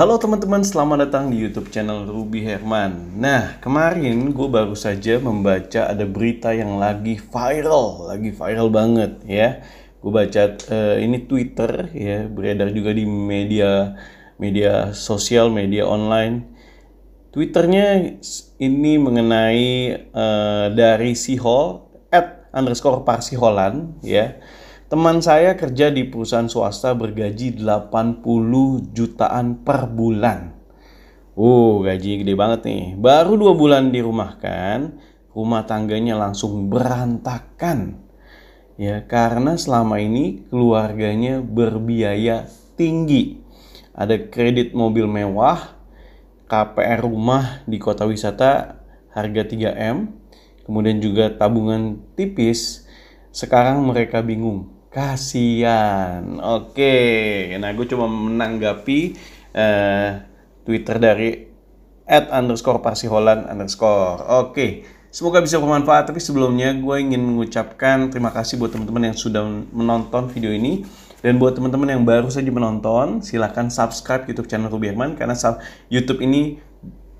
Halo teman-teman, selamat datang di YouTube channel Ruby Herman. Nah, kemarin gue baru saja membaca ada berita yang lagi viral, lagi viral banget ya. Gue baca uh, ini Twitter ya, beredar juga di media media sosial, media online. Twitternya ini mengenai uh, dari Sihol at underscore Parsiholan ya Teman saya kerja di perusahaan swasta bergaji 80 jutaan per bulan. Uh, gaji gede banget nih. Baru dua bulan dirumahkan, rumah tangganya langsung berantakan. Ya, karena selama ini keluarganya berbiaya tinggi. Ada kredit mobil mewah, KPR rumah di kota wisata harga 3M, kemudian juga tabungan tipis. Sekarang mereka bingung kasihan. Oke, nah gue cuma menanggapi uh, Twitter dari at underscore parsiholan underscore. Oke, semoga bisa bermanfaat. Tapi sebelumnya gue ingin mengucapkan terima kasih buat teman-teman yang sudah menonton video ini. Dan buat teman-teman yang baru saja menonton, silahkan subscribe YouTube channel Herman. karena YouTube ini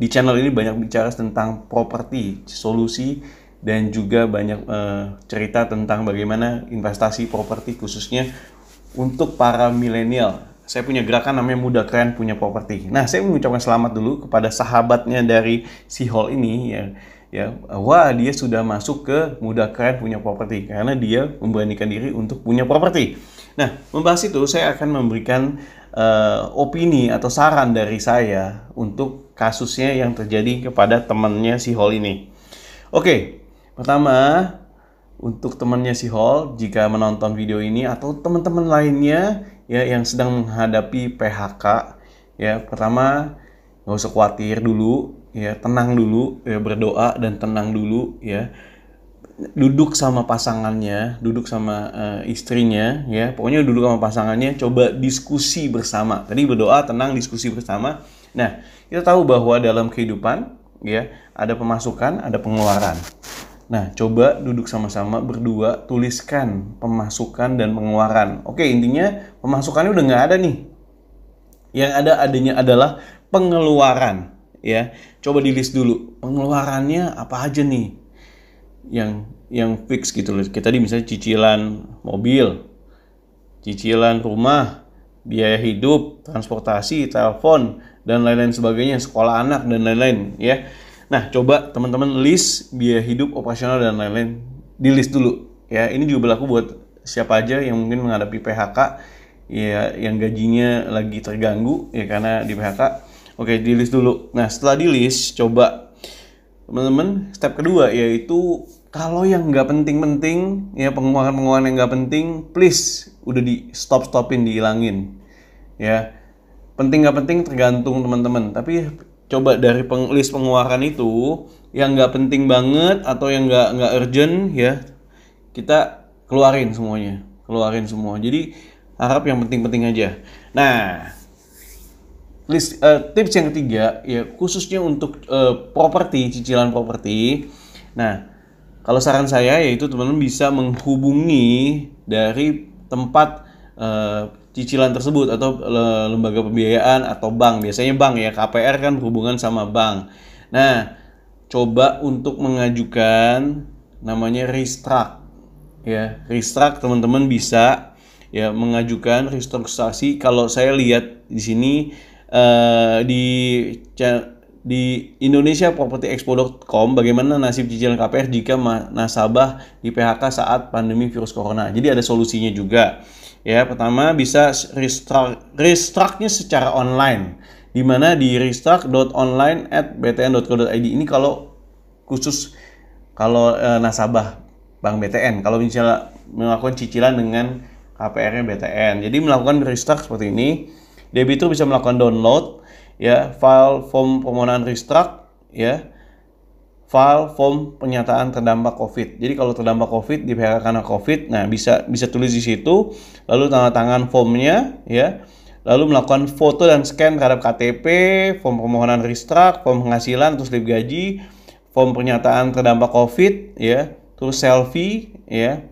di channel ini banyak bicara tentang properti, solusi, dan juga banyak uh, cerita tentang bagaimana investasi properti khususnya untuk para milenial. Saya punya gerakan namanya Muda Keren Punya Properti. Nah, saya mengucapkan selamat dulu kepada sahabatnya dari si Hall ini ya. Ya, wah dia sudah masuk ke Muda Keren Punya Properti karena dia memberanikan diri untuk punya properti. Nah, membahas itu saya akan memberikan uh, opini atau saran dari saya untuk kasusnya yang terjadi kepada temannya si Hall ini. Oke, Pertama, untuk temannya si Hall jika menonton video ini atau teman-teman lainnya ya yang sedang menghadapi PHK ya pertama nggak usah khawatir dulu ya tenang dulu ya berdoa dan tenang dulu ya duduk sama pasangannya duduk sama uh, istrinya ya pokoknya duduk sama pasangannya coba diskusi bersama tadi berdoa tenang diskusi bersama nah kita tahu bahwa dalam kehidupan ya ada pemasukan ada pengeluaran Nah, coba duduk sama-sama berdua, tuliskan pemasukan dan pengeluaran. Oke, intinya pemasukannya udah nggak ada nih. Yang ada adanya adalah pengeluaran, ya. Coba di list dulu pengeluarannya apa aja nih yang yang fix gitu loh. Kita di misalnya cicilan mobil, cicilan rumah, biaya hidup, transportasi, telepon, dan lain-lain sebagainya, sekolah anak dan lain-lain, ya Nah, coba teman-teman list biaya hidup operasional dan lain-lain di list dulu. Ya, ini juga berlaku buat siapa aja yang mungkin menghadapi PHK ya yang gajinya lagi terganggu ya karena di PHK. Oke, di list dulu. Nah, setelah di list coba teman-teman step kedua yaitu kalau yang nggak penting-penting ya pengeluaran-pengeluaran yang nggak penting please udah di stop stopin dihilangin ya penting nggak penting tergantung teman-teman tapi coba dari peng, list pengeluaran itu yang nggak penting banget atau yang nggak nggak urgent ya kita keluarin semuanya keluarin semua jadi harap yang penting-penting aja nah list uh, tips yang ketiga ya khususnya untuk uh, properti cicilan properti nah kalau saran saya yaitu teman-teman bisa menghubungi dari tempat uh, cicilan tersebut atau lembaga pembiayaan atau bank. Biasanya bank ya, KPR kan hubungan sama bank. Nah, coba untuk mengajukan namanya restruct ya. Restruct teman-teman bisa ya mengajukan restrukturisasi kalau saya lihat di sini uh, di di Indonesia Expo.com bagaimana nasib cicilan KPR jika nasabah di PHK saat pandemi virus corona. Jadi ada solusinya juga. Ya, pertama bisa restruct, restructnya secara online. Di mana di online at ini kalau khusus kalau e, nasabah Bank BTN kalau misalnya melakukan cicilan dengan KPR-nya BTN. Jadi melakukan restruct seperti ini, debitur bisa melakukan download ya file form permohonan restruct ya file form pernyataan terdampak COVID. Jadi kalau terdampak COVID di PHK karena COVID, nah bisa bisa tulis di situ, lalu tanda tangan formnya, ya, lalu melakukan foto dan scan terhadap KTP, form permohonan restruct form penghasilan, terus slip gaji, form pernyataan terdampak COVID, ya, terus selfie, ya,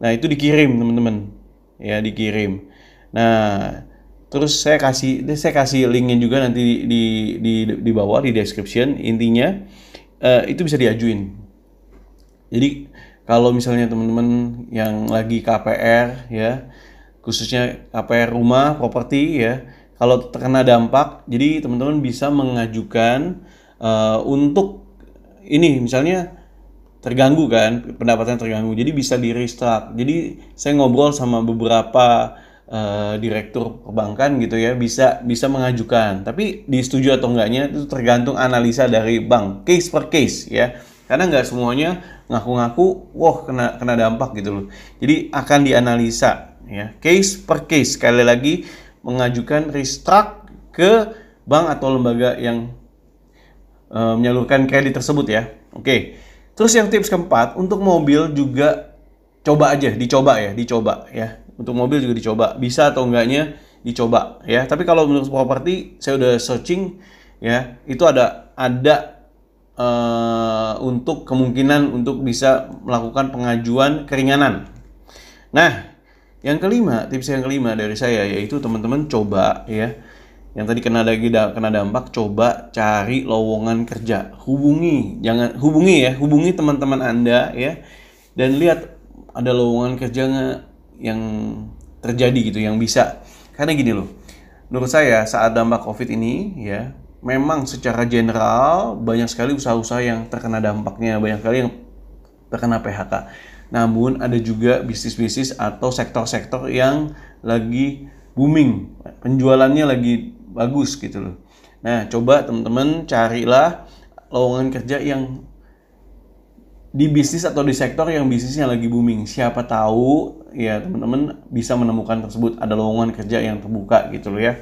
nah itu dikirim teman-teman, ya dikirim. Nah Terus saya kasih saya kasih linknya juga nanti di di di, di bawah di description. Intinya uh, itu bisa diajuin. Jadi kalau misalnya teman-teman yang lagi KPR ya, khususnya KPR rumah, properti ya, kalau terkena dampak, jadi teman-teman bisa mengajukan uh, untuk ini misalnya terganggu kan pendapatan terganggu jadi bisa di restart jadi saya ngobrol sama beberapa uh, direktur perbankan gitu ya bisa bisa mengajukan. Tapi disetujui atau enggaknya itu tergantung analisa dari bank case per case ya. Karena nggak semuanya ngaku-ngaku, wah kena kena dampak gitu loh. Jadi akan dianalisa ya case per case sekali lagi mengajukan restruct ke bank atau lembaga yang eh, menyalurkan kredit tersebut ya. Oke. Terus yang tips keempat untuk mobil juga coba aja, dicoba ya, dicoba ya untuk mobil juga dicoba, bisa atau enggaknya dicoba ya. Tapi kalau untuk properti saya udah searching ya, itu ada ada uh, untuk kemungkinan untuk bisa melakukan pengajuan keringanan. Nah, yang kelima, tips yang kelima dari saya yaitu teman-teman coba ya yang tadi kena lagi kena dampak coba cari lowongan kerja hubungi jangan hubungi ya hubungi teman-teman anda ya dan lihat ada lowongan kerja nggak yang terjadi gitu yang bisa karena gini loh menurut saya saat dampak covid ini ya memang secara general banyak sekali usaha-usaha yang terkena dampaknya banyak sekali yang terkena PHK namun ada juga bisnis-bisnis atau sektor-sektor yang lagi booming penjualannya lagi bagus gitu loh nah coba teman-teman carilah lowongan kerja yang di bisnis atau di sektor yang bisnisnya lagi booming siapa tahu ya teman-teman bisa menemukan tersebut ada lowongan kerja yang terbuka gitu loh ya.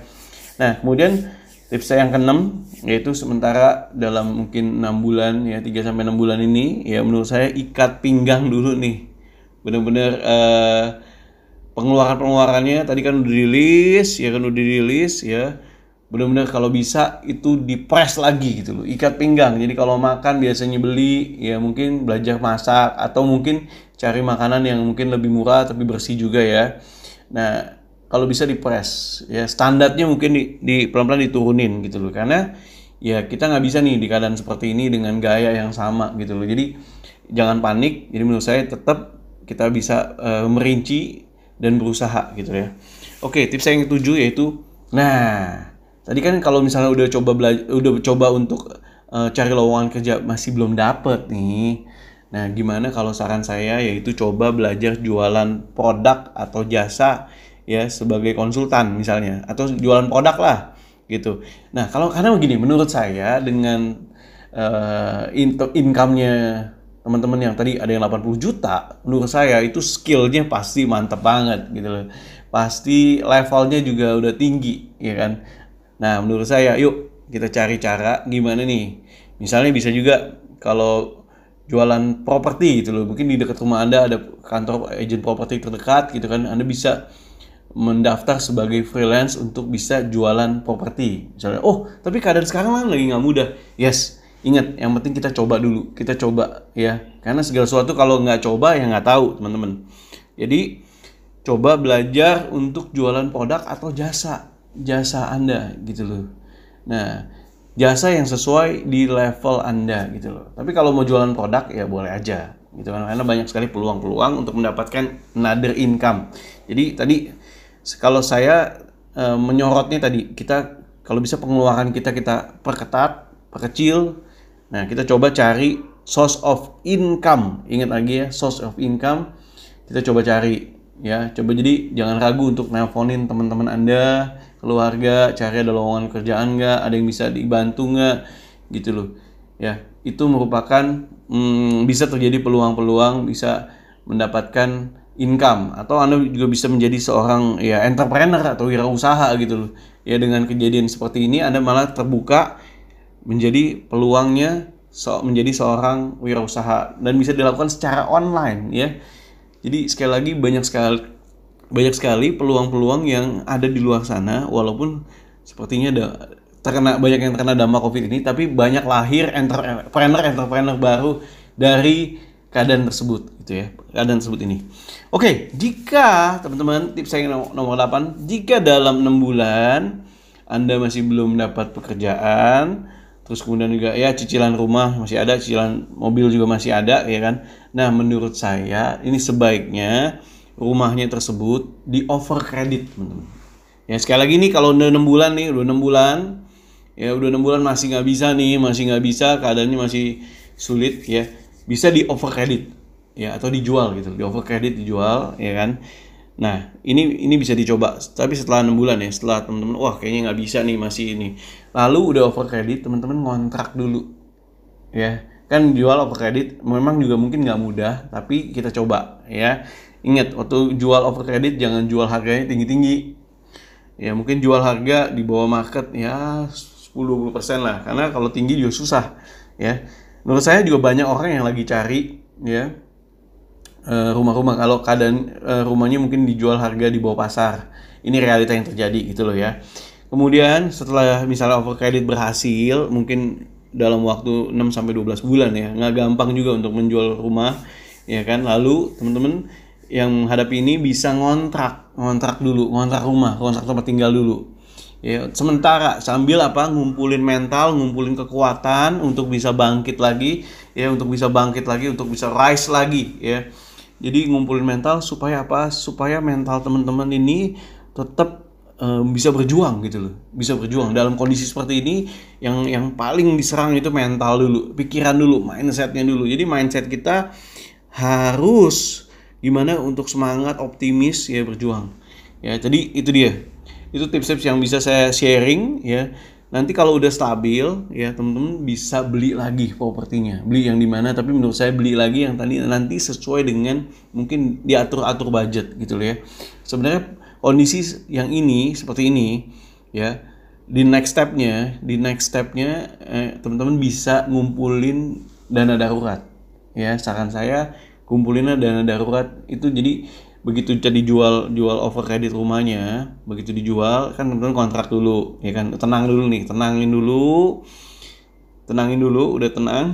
Nah, kemudian tips saya yang keenam yaitu sementara dalam mungkin enam bulan ya tiga sampai enam bulan ini ya menurut saya ikat pinggang dulu nih. Benar-benar eh, pengeluaran-pengeluarannya tadi kan udah dirilis, ya kan udah dirilis ya benar-benar kalau bisa itu dipres lagi gitu loh ikat pinggang jadi kalau makan biasanya beli ya mungkin belajar masak atau mungkin cari makanan yang mungkin lebih murah tapi bersih juga ya nah kalau bisa dipres ya standarnya mungkin di, di pelan-pelan diturunin gitu loh karena ya kita nggak bisa nih di keadaan seperti ini dengan gaya yang sama gitu loh jadi jangan panik jadi menurut saya tetap kita bisa uh, merinci dan berusaha gitu ya oke tips yang ketujuh yaitu nah tadi kan kalau misalnya udah coba belajar udah coba untuk uh, cari lowongan kerja masih belum dapet nih nah gimana kalau saran saya yaitu coba belajar jualan produk atau jasa ya sebagai konsultan misalnya atau jualan produk lah gitu nah kalau karena begini menurut saya dengan uh, income-nya teman-teman yang tadi ada yang 80 juta menurut saya itu skillnya pasti mantep banget gitu loh pasti levelnya juga udah tinggi ya kan Nah, menurut saya yuk kita cari cara gimana nih. Misalnya bisa juga kalau jualan properti gitu loh. Mungkin di dekat rumah Anda ada kantor agent properti terdekat gitu kan. Anda bisa mendaftar sebagai freelance untuk bisa jualan properti. Misalnya, oh tapi keadaan sekarang kan lagi nggak mudah. Yes, ingat yang penting kita coba dulu. Kita coba ya. Karena segala sesuatu kalau nggak coba ya nggak tahu teman-teman. Jadi coba belajar untuk jualan produk atau jasa jasa Anda gitu loh. Nah, jasa yang sesuai di level Anda gitu loh. Tapi kalau mau jualan produk ya boleh aja gitu kan karena banyak sekali peluang-peluang untuk mendapatkan another income. Jadi tadi kalau saya e, menyorotnya tadi kita kalau bisa pengeluaran kita kita perketat, perkecil. Nah, kita coba cari source of income. Ingat lagi ya, source of income. Kita coba cari ya coba jadi jangan ragu untuk nelponin teman-teman anda keluarga cari ada lowongan kerjaan nggak ada yang bisa dibantu nggak gitu loh ya itu merupakan hmm, bisa terjadi peluang-peluang bisa mendapatkan income atau anda juga bisa menjadi seorang ya entrepreneur atau wirausaha gitu loh ya dengan kejadian seperti ini anda malah terbuka menjadi peluangnya so, menjadi seorang wirausaha dan bisa dilakukan secara online ya jadi sekali lagi banyak sekali banyak sekali peluang-peluang yang ada di luar sana walaupun sepertinya ada terkena banyak yang terkena dampak covid ini tapi banyak lahir entrepreneur entrepreneur baru dari keadaan tersebut gitu ya keadaan tersebut ini oke jika teman-teman tips saya nomor 8 jika dalam enam bulan anda masih belum dapat pekerjaan terus kemudian juga ya cicilan rumah masih ada cicilan mobil juga masih ada ya kan nah menurut saya ini sebaiknya rumahnya tersebut di over kredit teman-teman ya sekali lagi nih kalau udah enam bulan nih udah enam bulan ya udah enam bulan masih nggak bisa nih masih nggak bisa keadaannya masih sulit ya bisa di over kredit ya atau dijual gitu di over kredit dijual ya kan Nah, ini ini bisa dicoba, tapi setelah enam bulan ya, setelah teman-teman, wah kayaknya nggak bisa nih masih ini. Lalu udah over kredit, teman-teman ngontrak dulu, ya kan jual over kredit memang juga mungkin nggak mudah, tapi kita coba ya. Ingat waktu jual over kredit jangan jual harganya tinggi-tinggi. Ya mungkin jual harga di bawah market ya 10-20% lah, karena kalau tinggi juga susah ya. Menurut saya juga banyak orang yang lagi cari ya Eh, rumah-rumah kalau keadaan uh, rumahnya mungkin dijual harga di bawah pasar ini realita yang terjadi gitu loh ya kemudian setelah misalnya over credit berhasil mungkin dalam waktu 6 sampai 12 bulan ya nggak gampang juga untuk menjual rumah ya kan lalu temen-temen yang menghadapi ini bisa ngontrak ngontrak dulu ngontrak rumah ngontrak tempat tinggal dulu ya sementara sambil apa ngumpulin mental ngumpulin kekuatan untuk bisa bangkit lagi ya untuk bisa bangkit lagi untuk bisa rise lagi ya jadi ngumpulin mental supaya apa supaya mental teman-teman ini tetap um, eh, bisa berjuang gitu loh bisa berjuang dalam kondisi seperti ini yang yang paling diserang itu mental dulu pikiran dulu mindsetnya dulu jadi mindset kita harus gimana untuk semangat optimis ya berjuang ya jadi itu dia itu tips-tips yang bisa saya sharing ya nanti kalau udah stabil ya teman-teman bisa beli lagi propertinya beli yang di mana tapi menurut saya beli lagi yang tadi nanti sesuai dengan mungkin diatur atur budget gitu loh ya sebenarnya kondisi yang ini seperti ini ya di next stepnya di next stepnya eh, teman-teman bisa ngumpulin dana darurat ya saran saya kumpulinnya dana darurat itu jadi begitu jadi jual jual over kredit rumahnya begitu dijual kan teman-teman kontrak dulu ya kan tenang dulu nih tenangin dulu tenangin dulu udah tenang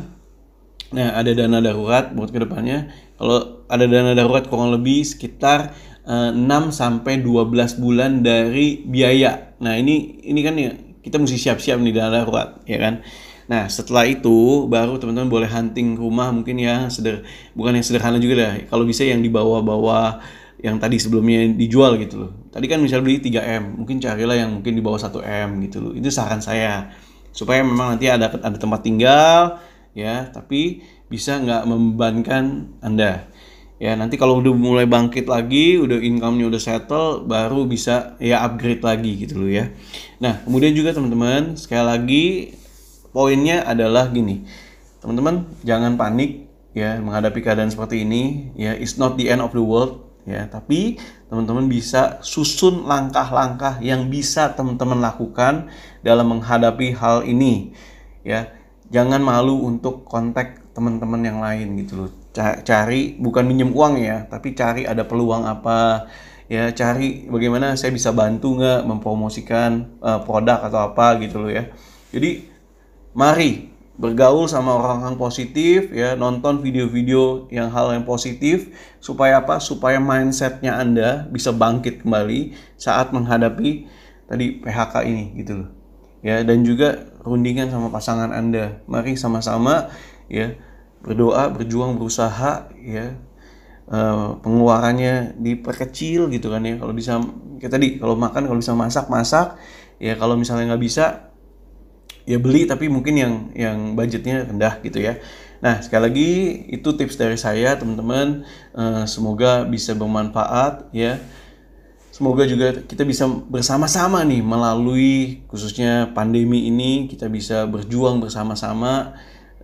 nah ada dana darurat buat kedepannya kalau ada dana darurat kurang lebih sekitar eh, enam sampai dua belas bulan dari biaya nah ini ini kan ya kita mesti siap-siap nih dana darurat ya kan Nah setelah itu baru teman-teman boleh hunting rumah mungkin ya seder bukan yang sederhana juga lah. Kalau bisa yang di bawah-bawah yang tadi sebelumnya dijual gitu loh. Tadi kan misalnya beli 3M, mungkin carilah yang mungkin di bawah 1M gitu loh. Itu saran saya. Supaya memang nanti ada ada tempat tinggal ya, tapi bisa nggak membebankan Anda. Ya, nanti kalau udah mulai bangkit lagi, udah income-nya udah settle, baru bisa ya upgrade lagi gitu loh ya. Nah, kemudian juga teman-teman, sekali lagi poinnya adalah gini teman-teman jangan panik ya menghadapi keadaan seperti ini ya it's not the end of the world ya tapi teman-teman bisa susun langkah-langkah yang bisa teman-teman lakukan dalam menghadapi hal ini ya jangan malu untuk kontak teman-teman yang lain gitu loh cari bukan minjem uang ya tapi cari ada peluang apa ya cari bagaimana saya bisa bantu nggak mempromosikan uh, produk atau apa gitu loh ya jadi mari bergaul sama orang-orang positif ya nonton video-video yang hal yang positif supaya apa supaya mindsetnya anda bisa bangkit kembali saat menghadapi tadi PHK ini gitu loh ya dan juga rundingan sama pasangan anda mari sama-sama ya berdoa berjuang berusaha ya Uh, pengeluarannya diperkecil gitu kan ya kalau bisa kayak tadi kalau makan kalau bisa masak masak ya kalau misalnya nggak bisa ya beli tapi mungkin yang yang budgetnya rendah gitu ya. Nah, sekali lagi itu tips dari saya, teman-teman. Uh, semoga bisa bermanfaat ya. Semoga juga kita bisa bersama-sama nih melalui khususnya pandemi ini kita bisa berjuang bersama-sama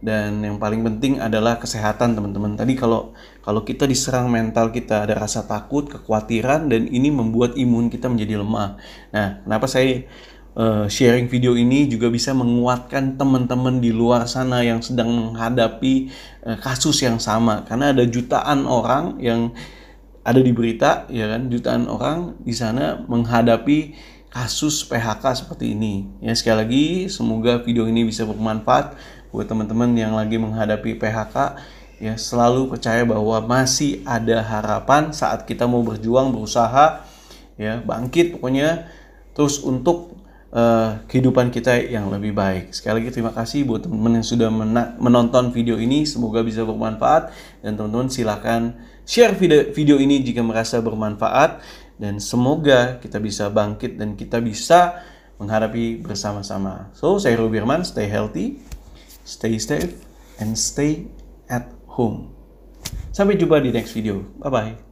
dan yang paling penting adalah kesehatan teman-teman. Tadi kalau kalau kita diserang mental kita ada rasa takut, kekhawatiran dan ini membuat imun kita menjadi lemah. Nah, kenapa saya Eh, sharing video ini juga bisa menguatkan teman-teman di luar sana yang sedang menghadapi eh, kasus yang sama karena ada jutaan orang yang ada di berita ya kan jutaan orang di sana menghadapi kasus PHK seperti ini. Ya sekali lagi semoga video ini bisa bermanfaat buat teman-teman yang lagi menghadapi PHK ya selalu percaya bahwa masih ada harapan saat kita mau berjuang berusaha ya bangkit pokoknya terus untuk uh, kehidupan kita yang lebih baik. Sekali lagi terima kasih buat teman-teman yang sudah menonton video ini. Semoga bisa bermanfaat dan teman-teman silahkan share video, video ini jika merasa bermanfaat dan semoga kita bisa bangkit dan kita bisa menghadapi bersama-sama. So, saya Ruby Herman, stay healthy, stay safe, and stay at home. Sampai jumpa di next video. Bye-bye.